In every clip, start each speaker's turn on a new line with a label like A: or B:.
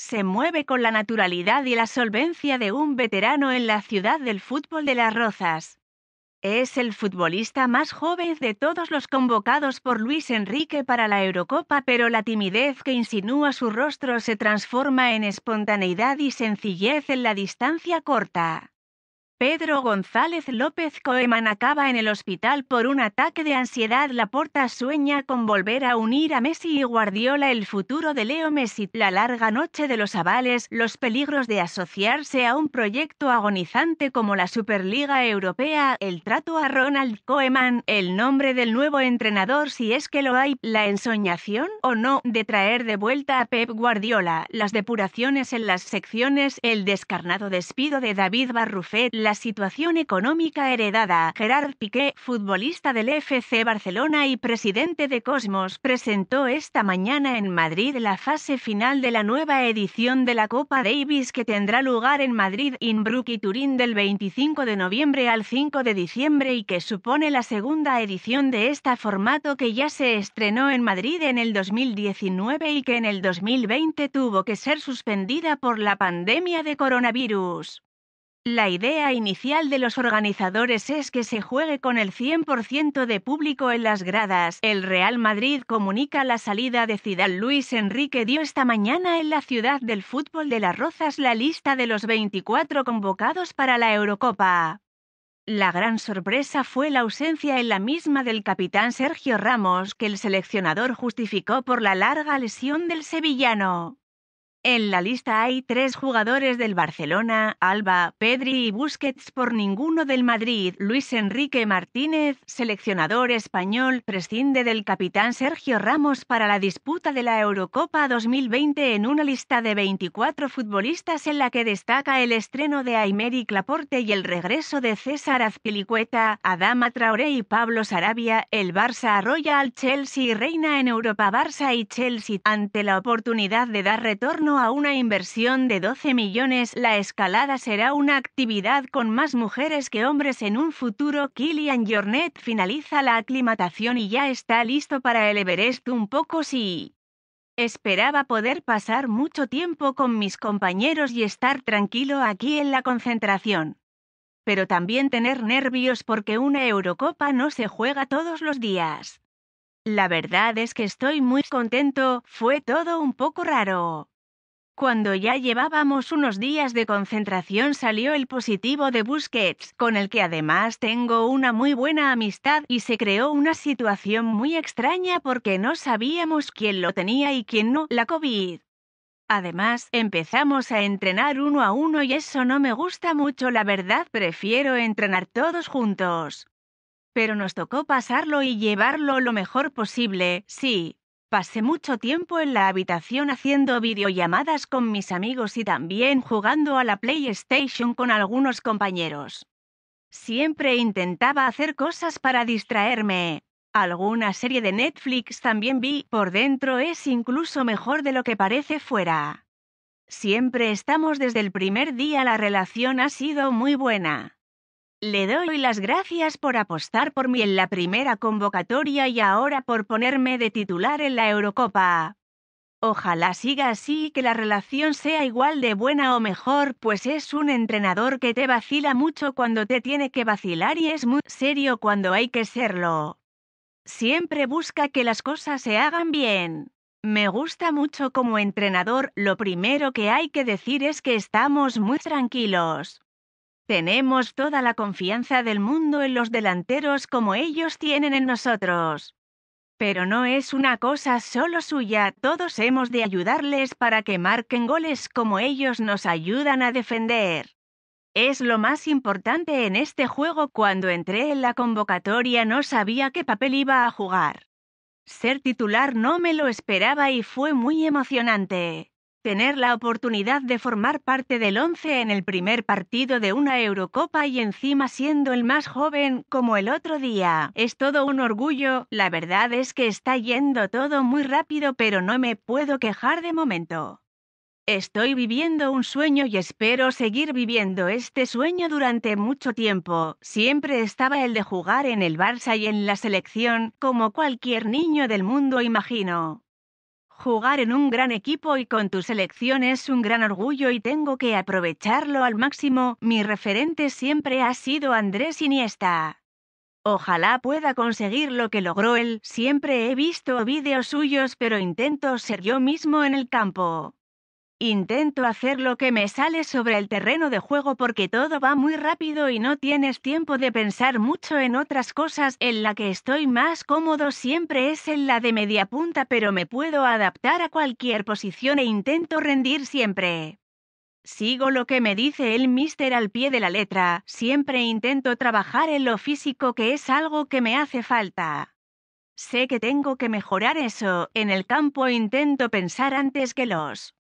A: se mueve con la naturalidad y la solvencia de un veterano en la ciudad del fútbol de Las Rozas. Es el futbolista más joven de todos los convocados por Luis Enrique para la Eurocopa, pero la timidez que insinúa su rostro se transforma en espontaneidad y sencillez en la distancia corta. Pedro González López Coeman acaba en el hospital por un ataque de ansiedad. La Porta sueña con volver a unir a Messi y Guardiola el futuro de Leo Messi. La larga noche de los avales, los peligros de asociarse a un proyecto agonizante como la Superliga Europea, el trato a Ronald Coeman, el nombre del nuevo entrenador si es que lo hay, la ensoñación o no de traer de vuelta a Pep Guardiola, las depuraciones en las secciones, el descarnado despido de David Barrufet, la situación económica heredada. Gerard Piqué, futbolista del FC Barcelona y presidente de Cosmos, presentó esta mañana en Madrid la fase final de la nueva edición de la Copa Davis que tendrá lugar en Madrid, Innsbruck y Turín del 25 de noviembre al 5 de diciembre y que supone la segunda edición de este formato que ya se estrenó en Madrid en el 2019 y que en el 2020 tuvo que ser suspendida por la pandemia de coronavirus. La idea inicial de los organizadores es que se juegue con el 100% de público en las gradas. El Real Madrid comunica la salida de Zidane. Luis Enrique dio esta mañana en la ciudad del fútbol de Las Rozas la lista de los 24 convocados para la Eurocopa. La gran sorpresa fue la ausencia en la misma del capitán Sergio Ramos, que el seleccionador justificó por la larga lesión del sevillano. En la lista hay tres jugadores del Barcelona, Alba, Pedri y Busquets por ninguno del Madrid. Luis Enrique Martínez, seleccionador español, prescinde del capitán Sergio Ramos para la disputa de la Eurocopa 2020 en una lista de 24 futbolistas en la que destaca el estreno de Aymeric Claporte y el regreso de César Azpilicueta, Adama Traoré y Pablo Sarabia. El Barça arrolla al Chelsea y reina en Europa Barça y Chelsea ante la oportunidad de dar retorno a una inversión de 12 millones, la escalada será una actividad con más mujeres que hombres en un futuro. Kilian Jornet finaliza la aclimatación y ya está listo para el Everest un poco sí. Esperaba poder pasar mucho tiempo con mis compañeros y estar tranquilo aquí en la concentración. Pero también tener nervios porque una Eurocopa no se juega todos los días. La verdad es que estoy muy contento, fue todo un poco raro. Cuando ya llevábamos unos días de concentración salió el positivo de Busquets, con el que además tengo una muy buena amistad y se creó una situación muy extraña porque no sabíamos quién lo tenía y quién no, la COVID. Además, empezamos a entrenar uno a uno y eso no me gusta mucho, la verdad, prefiero entrenar todos juntos. Pero nos tocó pasarlo y llevarlo lo mejor posible, sí, Pasé mucho tiempo en la habitación haciendo videollamadas con mis amigos y también jugando a la PlayStation con algunos compañeros. Siempre intentaba hacer cosas para distraerme. Alguna serie de Netflix también vi, por dentro es incluso mejor de lo que parece fuera. Siempre estamos desde el primer día, la relación ha sido muy buena. Le doy las gracias por apostar por mí en la primera convocatoria y ahora por ponerme de titular en la Eurocopa. Ojalá siga así y que la relación sea igual de buena o mejor, pues es un entrenador que te vacila mucho cuando te tiene que vacilar y es muy serio cuando hay que serlo. Siempre busca que las cosas se hagan bien. Me gusta mucho como entrenador, lo primero que hay que decir es que estamos muy tranquilos. Tenemos toda la confianza del mundo en los delanteros como ellos tienen en nosotros. Pero no es una cosa solo suya, todos hemos de ayudarles para que marquen goles como ellos nos ayudan a defender. Es lo más importante en este juego cuando entré en la convocatoria no sabía qué papel iba a jugar. Ser titular no me lo esperaba y fue muy emocionante tener la oportunidad de formar parte del once en el primer partido de una Eurocopa y encima siendo el más joven como el otro día. Es todo un orgullo, la verdad es que está yendo todo muy rápido pero no me puedo quejar de momento. Estoy viviendo un sueño y espero seguir viviendo este sueño durante mucho tiempo. Siempre estaba el de jugar en el Barça y en la selección, como cualquier niño del mundo imagino. Jugar en un gran equipo y con tu selección es un gran orgullo y tengo que aprovecharlo al máximo. Mi referente siempre ha sido Andrés Iniesta. Ojalá pueda conseguir lo que logró él. Siempre he visto vídeos suyos, pero intento ser yo mismo en el campo. Intento hacer lo que me sale sobre el terreno de juego porque todo va muy rápido y no tienes tiempo de pensar mucho en otras cosas. En la que estoy más cómodo siempre es en la de media punta, pero me puedo adaptar a cualquier posición e intento rendir siempre. Sigo lo que me dice el mister al pie de la letra, siempre intento trabajar en lo físico que es algo que me hace falta. Sé que tengo que mejorar eso, en el campo intento pensar antes que los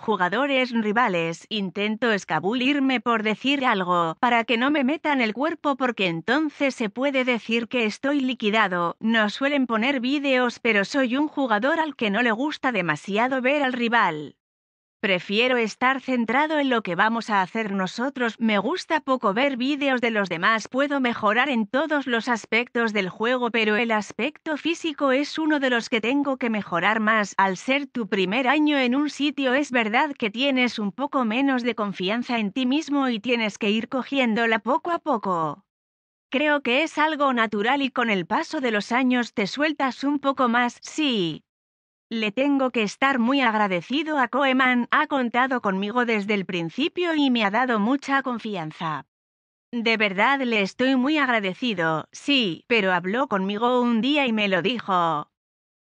A: Jugadores rivales, intento escabullirme por decir algo, para que no me metan el cuerpo porque entonces se puede decir que estoy liquidado. No suelen poner vídeos pero soy un jugador al que no le gusta demasiado ver al rival. Prefiero estar centrado en lo que vamos a hacer nosotros, me gusta poco ver vídeos de los demás, puedo mejorar en todos los aspectos del juego, pero el aspecto físico es uno de los que tengo que mejorar más. Al ser tu primer año en un sitio es verdad que tienes un poco menos de confianza en ti mismo y tienes que ir cogiéndola poco a poco. Creo que es algo natural y con el paso de los años te sueltas un poco más, sí, le tengo que estar muy agradecido a Coeman, ha contado conmigo desde el principio y me ha dado mucha confianza. De verdad le estoy muy agradecido, sí, pero habló conmigo un día y me lo dijo.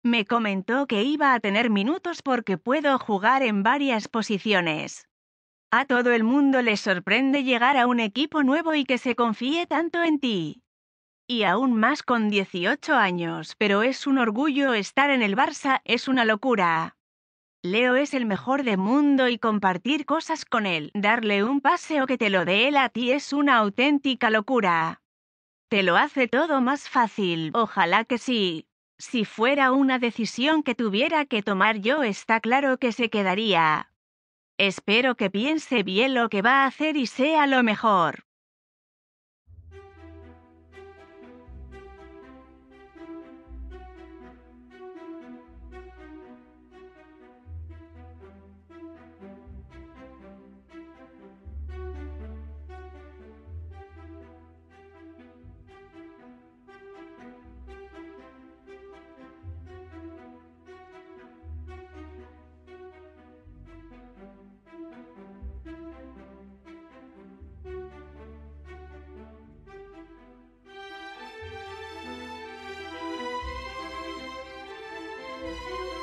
A: Me comentó que iba a tener minutos porque puedo jugar en varias posiciones. A todo el mundo le sorprende llegar a un equipo nuevo y que se confíe tanto en ti y aún más con 18 años, pero es un orgullo estar en el Barça, es una locura. Leo es el mejor de mundo y compartir cosas con él, darle un paseo que te lo dé él a ti es una auténtica locura. Te lo hace todo más fácil, ojalá que sí. Si fuera una decisión que tuviera que tomar yo está claro que se quedaría. Espero que piense bien lo que va a hacer y sea lo mejor. thank you